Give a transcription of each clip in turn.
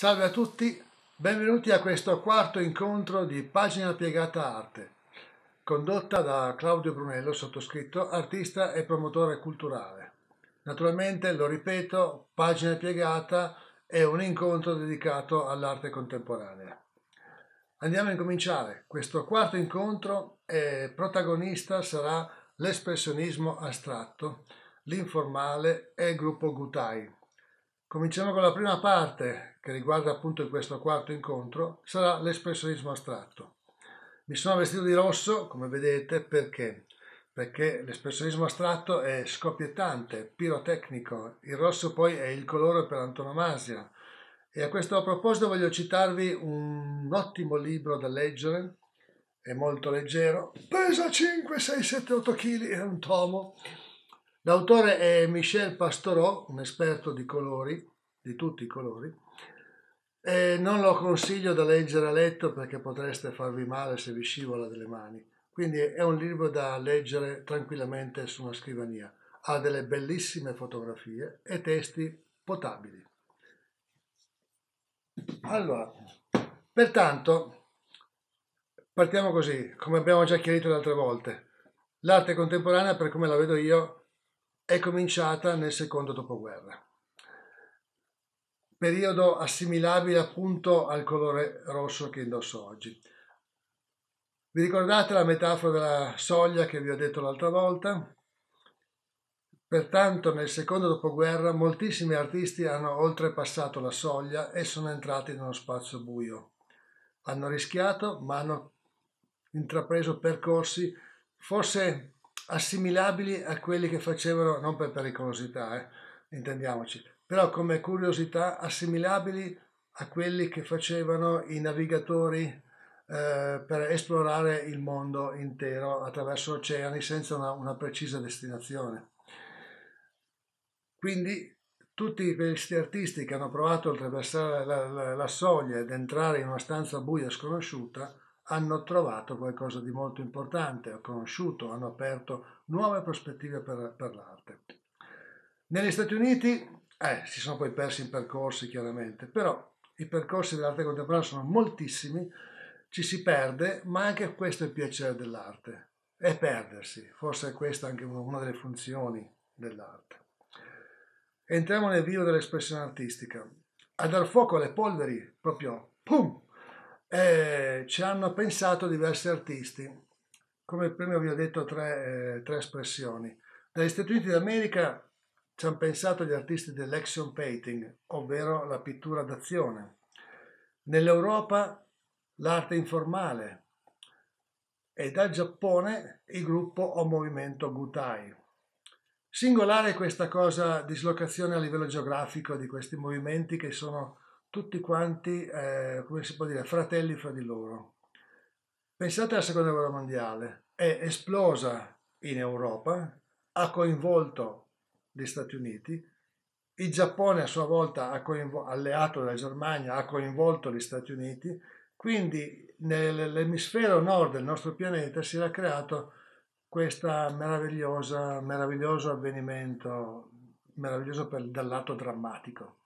Salve a tutti, benvenuti a questo quarto incontro di Pagina Piegata Arte, condotta da Claudio Brunello, sottoscritto, artista e promotore culturale. Naturalmente, lo ripeto, Pagina Piegata è un incontro dedicato all'arte contemporanea. Andiamo a incominciare. Questo quarto incontro eh, protagonista sarà l'espressionismo astratto, l'informale e il gruppo Gutai, Cominciamo con la prima parte che riguarda appunto questo quarto incontro, sarà l'espressionismo astratto. Mi sono vestito di rosso, come vedete, perché? Perché l'espressionismo astratto è scoppiettante, pirotecnico, il rosso poi è il colore per antonomasia. E a questo proposito voglio citarvi un ottimo libro da leggere, è molto leggero, pesa 5, 6, 7, 8 kg, è un tomo, L'autore è Michel Pastoreau, un esperto di colori, di tutti i colori. E non lo consiglio da leggere a letto perché potreste farvi male se vi scivola delle mani. Quindi è un libro da leggere tranquillamente su una scrivania. Ha delle bellissime fotografie e testi potabili. Allora, pertanto, partiamo così, come abbiamo già chiarito le altre volte. L'arte contemporanea, per come la vedo io, è cominciata nel secondo dopoguerra, periodo assimilabile appunto al colore rosso che indosso oggi. Vi ricordate la metafora della soglia che vi ho detto l'altra volta? Pertanto nel secondo dopoguerra moltissimi artisti hanno oltrepassato la soglia e sono entrati in uno spazio buio. Hanno rischiato ma hanno intrapreso percorsi forse assimilabili a quelli che facevano, non per pericolosità, eh, intendiamoci, però come curiosità assimilabili a quelli che facevano i navigatori eh, per esplorare il mondo intero attraverso oceani senza una, una precisa destinazione. Quindi tutti questi artisti che hanno provato a attraversare la, la, la soglia ed entrare in una stanza buia sconosciuta hanno trovato qualcosa di molto importante, hanno conosciuto, hanno aperto nuove prospettive per, per l'arte. Negli Stati Uniti eh, si sono poi persi i percorsi chiaramente, però i percorsi dell'arte contemporanea sono moltissimi, ci si perde, ma anche questo è il piacere dell'arte, è perdersi, forse è questa anche una delle funzioni dell'arte. Entriamo nel vivo dell'espressione artistica, a dar fuoco alle polveri, proprio pum, e ci hanno pensato diversi artisti, come prima vi ho detto tre, eh, tre espressioni. Dagli Stati Uniti d'America ci hanno pensato gli artisti dell'action painting, ovvero la pittura d'azione. Nell'Europa l'arte informale e dal Giappone il gruppo o movimento Gutai. Singolare questa cosa, dislocazione a livello geografico di questi movimenti che sono tutti quanti, eh, come si può dire, fratelli fra di loro. Pensate alla seconda guerra mondiale, è esplosa in Europa, ha coinvolto gli Stati Uniti, il Giappone a sua volta, ha alleato la Germania, ha coinvolto gli Stati Uniti, quindi nell'emisfero nord del nostro pianeta si era creato questo meraviglioso avvenimento, meraviglioso per, dal lato drammatico.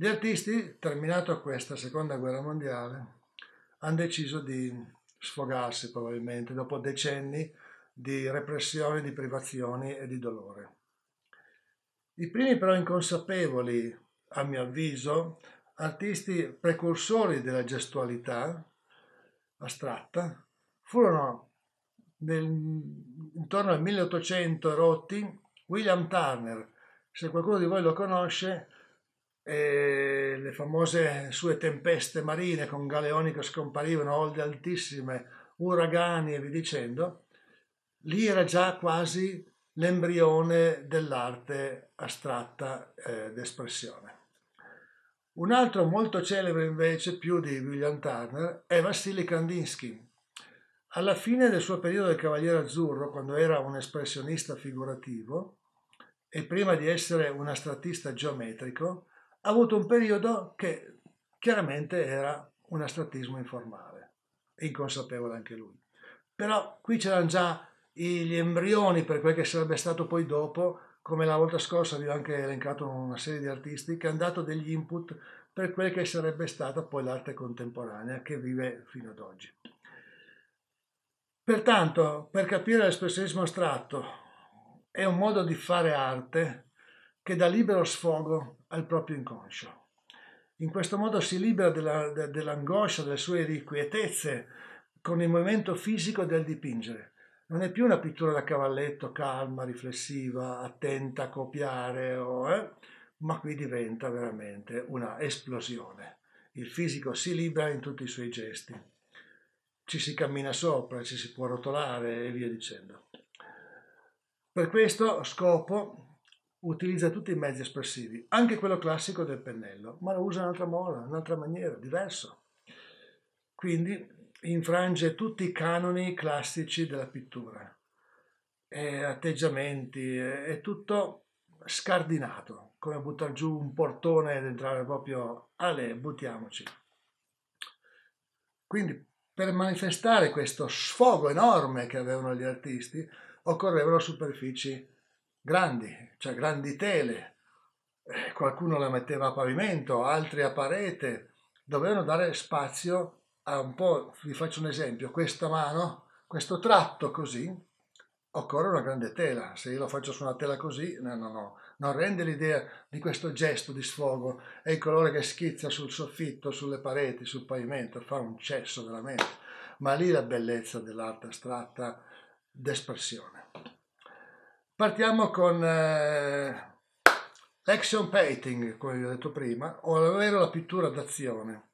Gli artisti, terminata questa seconda guerra mondiale, hanno deciso di sfogarsi probabilmente dopo decenni di repressioni, di privazioni e di dolore. I primi però inconsapevoli, a mio avviso, artisti precursori della gestualità astratta, furono nel, intorno al 1800 rotti William Turner. Se qualcuno di voi lo conosce, e le famose sue tempeste marine con galeoni che scomparivano, onde altissime, uragani e vi dicendo, lì era già quasi l'embrione dell'arte astratta eh, d'espressione. Un altro molto celebre invece, più di William Turner, è Vassili Kandinsky. Alla fine del suo periodo del Cavaliere Azzurro, quando era un espressionista figurativo e prima di essere un astrattista geometrico, ha avuto un periodo che chiaramente era un astrattismo informale, inconsapevole anche lui. Però qui c'erano già gli embrioni per quel che sarebbe stato poi dopo, come la volta scorsa vi ho anche elencato una serie di artisti che hanno dato degli input per quel che sarebbe stata poi l'arte contemporanea che vive fino ad oggi. Pertanto, per capire l'espressionismo astratto è un modo di fare arte che dà libero sfogo al proprio inconscio. In questo modo si libera della, de, dell'angoscia, delle sue irrequietezze con il movimento fisico del dipingere. Non è più una pittura da cavalletto calma, riflessiva, attenta a copiare, o, eh, ma qui diventa veramente una esplosione. Il fisico si libera in tutti i suoi gesti. Ci si cammina sopra, ci si può rotolare e via dicendo. Per questo scopo utilizza tutti i mezzi espressivi, anche quello classico del pennello, ma lo usa in un'altra moda, in un'altra maniera, diverso. Quindi infrange tutti i canoni classici della pittura, e atteggiamenti, è tutto scardinato, come buttare giù un portone ed entrare proprio, ale, buttiamoci. Quindi per manifestare questo sfogo enorme che avevano gli artisti occorrevano superfici grandi, cioè grandi tele, eh, qualcuno la metteva a pavimento, altri a parete, dovevano dare spazio a un po', vi faccio un esempio, questa mano, questo tratto così, occorre una grande tela, se io lo faccio su una tela così, no, no, no, non rende l'idea di questo gesto di sfogo, è il colore che schizza sul soffitto, sulle pareti, sul pavimento, fa un cesso veramente, ma lì la bellezza dell'arte astratta d'espressione. Partiamo con eh, l'action painting, come vi ho detto prima, ovvero la pittura d'azione.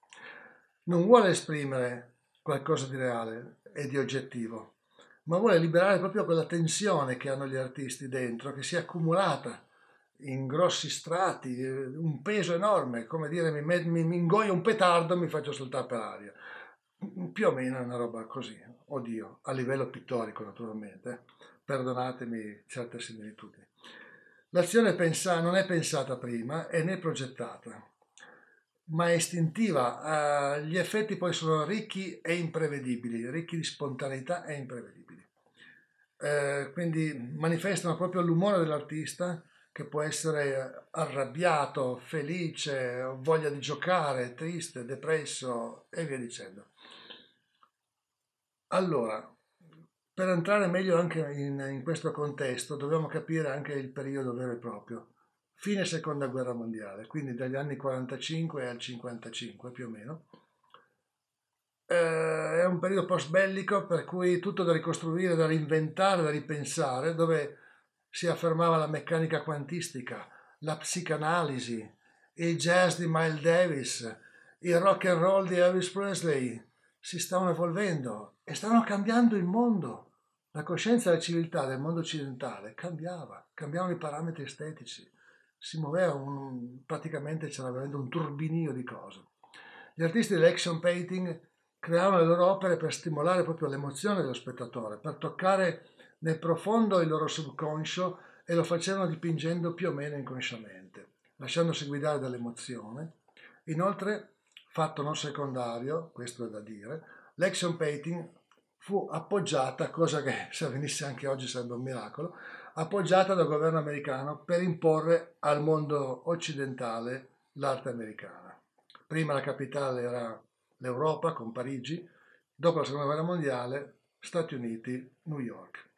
Non vuole esprimere qualcosa di reale e di oggettivo, ma vuole liberare proprio quella tensione che hanno gli artisti dentro, che si è accumulata in grossi strati, un peso enorme, come dire mi, mi, mi ingoio un petardo e mi faccio saltare per aria. Più o meno è una roba così, oddio, a livello pittorico naturalmente, perdonatemi certe similitudini. L'azione pensa- non è pensata prima e né progettata, ma è istintiva. Uh, gli effetti poi sono ricchi e imprevedibili, ricchi di spontaneità e imprevedibili. Uh, quindi manifestano proprio l'umore dell'artista che può essere arrabbiato, felice, voglia di giocare, triste, depresso e via dicendo. Allora, per entrare meglio anche in, in, questo contesto dobbiamo capire anche il periodo vero e proprio, fine seconda guerra mondiale, quindi dagli anni 45 al 55 più o meno. Eh, è un periodo post bellico per cui tutto da ricostruire, da reinventare, da ripensare, dove si affermava la meccanica quantistica, la psicanalisi, il jazz di Miles Davis, il rock and roll di Elvis Presley, si stavano evolvendo e stavano cambiando il mondo. La coscienza e la civiltà del mondo occidentale cambiava, cambiavano i parametri estetici, si muoveva un, praticamente c'era veramente un turbinio di cose. Gli artisti dell'action painting creavano le loro opere per stimolare proprio l'emozione dello spettatore, per toccare nel profondo il loro subconscio e lo facevano dipingendo più o meno inconsciamente, lasciandosi guidare dall'emozione. Inoltre fatto non secondario, questo è da dire, l'action painting fu appoggiata, cosa che se avvenisse anche oggi sarebbe un miracolo, appoggiata dal governo americano per imporre al mondo occidentale l'arte americana. Prima la capitale era l'Europa con Parigi, dopo la seconda guerra mondiale Stati Uniti, New York.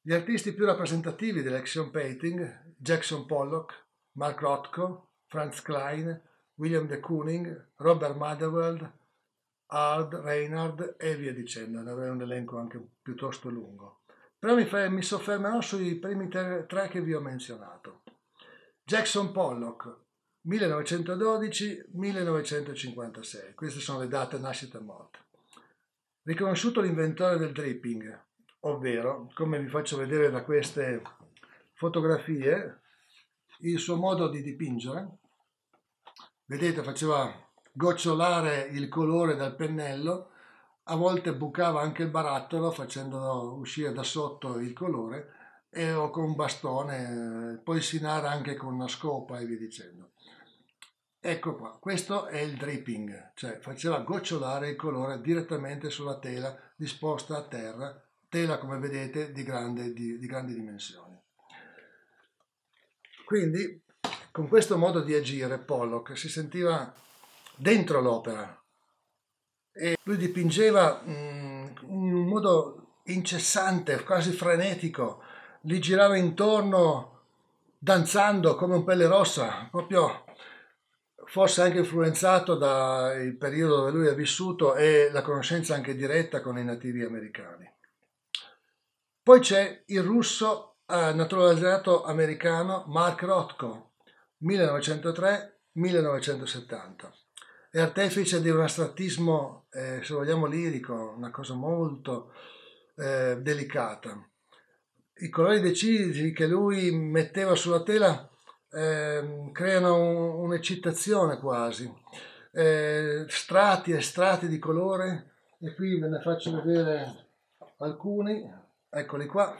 Gli artisti più rappresentativi dell'action painting, Jackson Pollock, Mark Rothko, Franz Klein, William de Kooning, Robert Motherwell, Ard, Reinhard e via dicendo, ne avrei un elenco anche piuttosto lungo. Però mi, mi soffermerò sui primi tre che vi ho menzionato. Jackson Pollock, 1912-1956, queste sono le date nascita e morte. Riconosciuto l'inventore del dripping, ovvero, come vi faccio vedere da queste fotografie, il suo modo di dipingere, vedete faceva gocciolare il colore dal pennello, a volte bucava anche il barattolo facendo uscire da sotto il colore e, o con un bastone, eh, poi si nara anche con una scopa e via dicendo. Ecco qua, questo è il dripping, cioè faceva gocciolare il colore direttamente sulla tela disposta a terra, tela come vedete di, grande, di, di grandi dimensioni. Quindi con questo modo di agire Pollock si sentiva dentro l'opera e lui dipingeva mm, in un modo incessante, quasi frenetico, gli girava intorno danzando come un pelle rossa, proprio forse anche influenzato dal periodo dove lui ha vissuto e la conoscenza anche diretta con i nativi americani. Poi c'è il russo eh, naturalizzato americano Mark Rothko, 1903-1970. È artefice di un astrattismo, eh, se vogliamo, lirico, una cosa molto eh, delicata. I colori decisi che lui metteva sulla tela eh, creano un, un'eccitazione quasi, eh, strati e strati di colore, e qui ve ne faccio vedere alcuni, eccoli qua.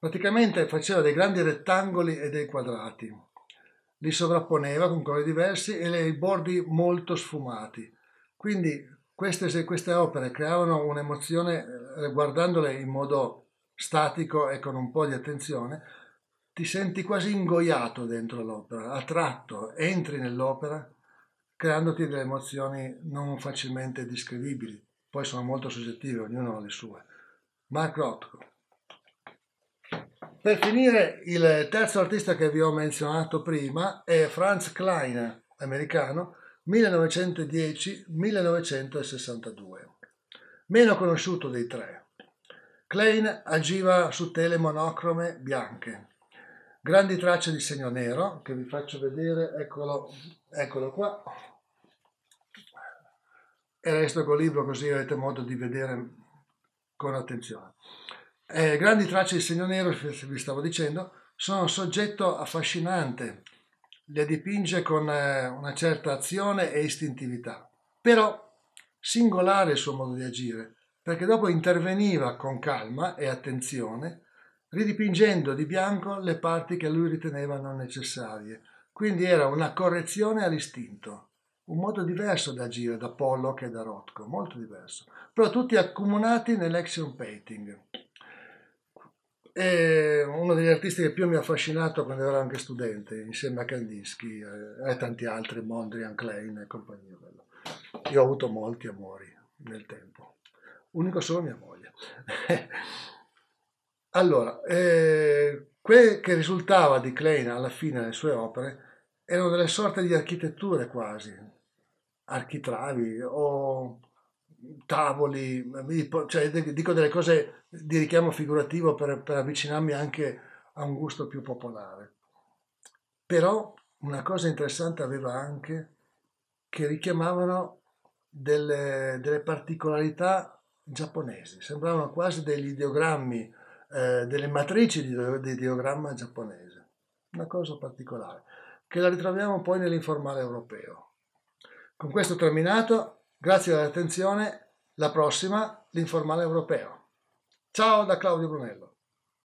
Praticamente faceva dei grandi rettangoli e dei quadrati, li sovrapponeva con colori diversi e i bordi molto sfumati. Quindi queste, queste opere creavano un'emozione, eh, guardandole in modo statico e con un po' di attenzione, ti senti quasi ingoiato dentro l'opera, attratto, entri nell'opera creandoti delle emozioni non facilmente descrivibili, poi sono molto soggettive, ognuno ha le sue. Mark Rothko. Per finire, il terzo artista che vi ho menzionato prima è Franz Klein, americano, 1910-1962, meno conosciuto dei tre. Klein agiva su tele monocrome bianche, grandi tracce di segno nero che vi faccio vedere, eccolo, eccolo qua. E resto col libro così avete modo di vedere con attenzione. Eh, grandi tracce di segno nero, vi stavo dicendo, sono un soggetto affascinante, le dipinge con eh, una certa azione e istintività. Però singolare il suo modo di agire, perché dopo interveniva con calma e attenzione, ridipingendo di bianco le parti che lui riteneva non necessarie. Quindi era una correzione all'istinto, un modo diverso da agire da Pollock e da Rothko, molto diverso, però tutti accomunati nell'action painting è uno degli artisti che più mi ha affascinato quando ero anche studente, insieme a Kandinsky e tanti altri, Mondrian, Klein e compagnia bella. Io ho avuto molti amori nel tempo, unico solo mia moglie. allora, eh, quel che risultava di Klein alla fine delle sue opere erano delle sorte di architetture quasi, architravi o tavoli, cioè, dico delle cose di richiamo figurativo per, per avvicinarmi anche a un gusto più popolare. Però una cosa interessante aveva anche che richiamavano delle, delle particolarità giapponesi, sembravano quasi degli ideogrammi, eh, delle matrici di, di ideogramma giapponese, una cosa particolare, che la ritroviamo poi nell'informale europeo. Con questo terminato Grazie dell'attenzione, la prossima l'informale europeo. Ciao da Claudio Brunello.